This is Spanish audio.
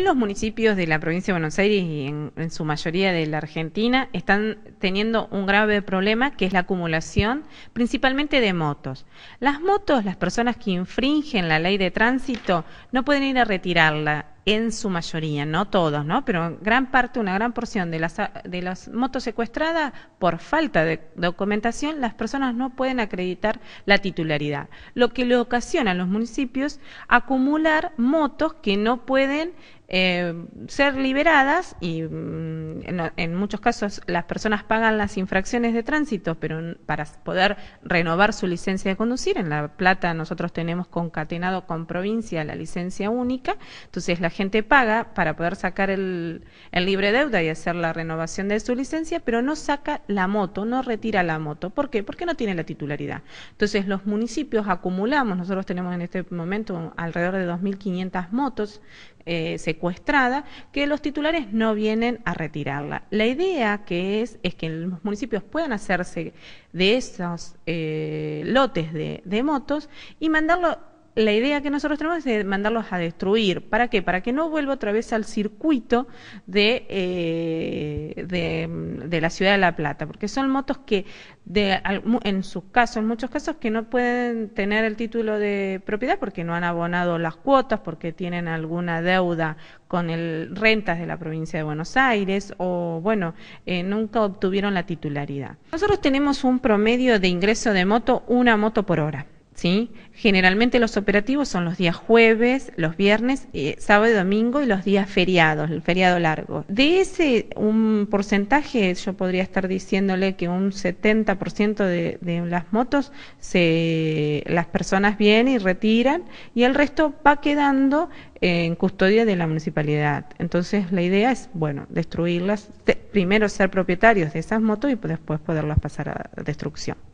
los municipios de la provincia de Buenos Aires y en, en, su mayoría de la Argentina están teniendo un grave problema que es la acumulación principalmente de motos. Las motos, las personas que infringen la ley de tránsito no pueden ir a retirarla en su mayoría, no todos, ¿no? Pero gran parte, una gran porción de las, de las motos secuestradas, por falta de documentación, las personas no pueden acreditar la titularidad, lo que le ocasiona a los municipios acumular motos que no pueden eh, ser liberadas y mm, en, muchos casos las personas pagan las infracciones de tránsito, pero para poder renovar su licencia de conducir, en La Plata nosotros tenemos concatenado con provincia la licencia única, entonces la gente paga para poder sacar el, el libre deuda y hacer la renovación de su licencia, pero no saca la moto, no retira la moto. ¿Por qué? Porque no tiene la titularidad. Entonces los municipios acumulamos, nosotros tenemos en este momento alrededor de 2.500 motos eh, secuestrada, que los titulares no vienen a retirarla. La idea que es es que los municipios puedan hacerse de esos eh, lotes de, de motos y mandarlo la idea que nosotros tenemos es de mandarlos a destruir. ¿Para qué? Para que no vuelva otra vez al circuito de, eh, de, la ciudad de La Plata, porque son motos que, de, en sus casos, en muchos casos, que no pueden tener el título de propiedad porque no han abonado las cuotas, porque tienen alguna deuda con el rentas de la provincia de Buenos Aires o, bueno, eh, nunca obtuvieron la titularidad. Nosotros tenemos un promedio de ingreso de moto, una moto por hora. Generalmente los operativos son los días jueves, los viernes, eh, sábado y domingo y los días feriados, el feriado largo. De ese un porcentaje, yo podría estar diciéndole que un 70% de, de las motos las personas vienen y retiran y el resto va quedando en custodia de la municipalidad. Entonces la idea es, bueno, destruirlas, primero ser propietarios de esas motos y después poderlas pasar a destrucción.